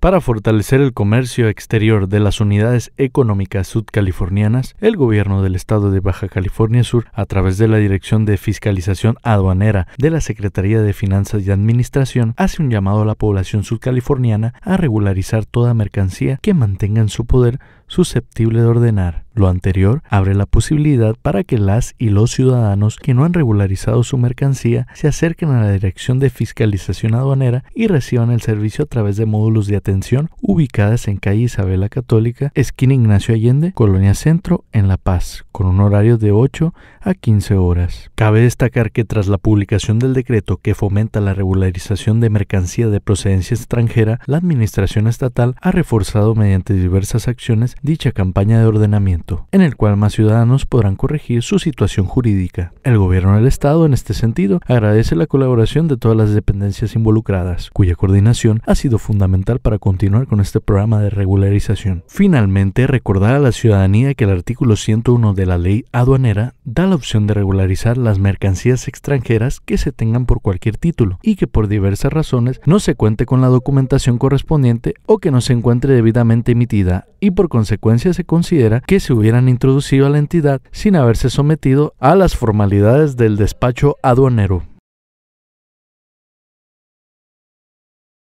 Para fortalecer el comercio exterior de las unidades económicas sudcalifornianas, el gobierno del estado de Baja California Sur, a través de la Dirección de Fiscalización Aduanera de la Secretaría de Finanzas y Administración, hace un llamado a la población sudcaliforniana a regularizar toda mercancía que mantenga en su poder susceptible de ordenar. Lo anterior abre la posibilidad para que las y los ciudadanos que no han regularizado su mercancía se acerquen a la Dirección de Fiscalización Aduanera y reciban el servicio a través de módulos de atención ubicadas en calle Isabela Católica, esquina Ignacio Allende, Colonia Centro, en La Paz, con un horario de 8 a 15 horas. Cabe destacar que tras la publicación del decreto que fomenta la regularización de mercancía de procedencia extranjera, la Administración Estatal ha reforzado mediante diversas acciones dicha campaña de ordenamiento, en el cual más ciudadanos podrán corregir su situación jurídica. El gobierno del Estado, en este sentido, agradece la colaboración de todas las dependencias involucradas, cuya coordinación ha sido fundamental para continuar con este programa de regularización. Finalmente, recordar a la ciudadanía que el artículo 101 de la ley aduanera da la opción de regularizar las mercancías extranjeras que se tengan por cualquier título y que por diversas razones no se cuente con la documentación correspondiente o que no se encuentre debidamente emitida y por consecuencia se considera que se hubieran introducido a la entidad sin haberse sometido a las formalidades del despacho aduanero.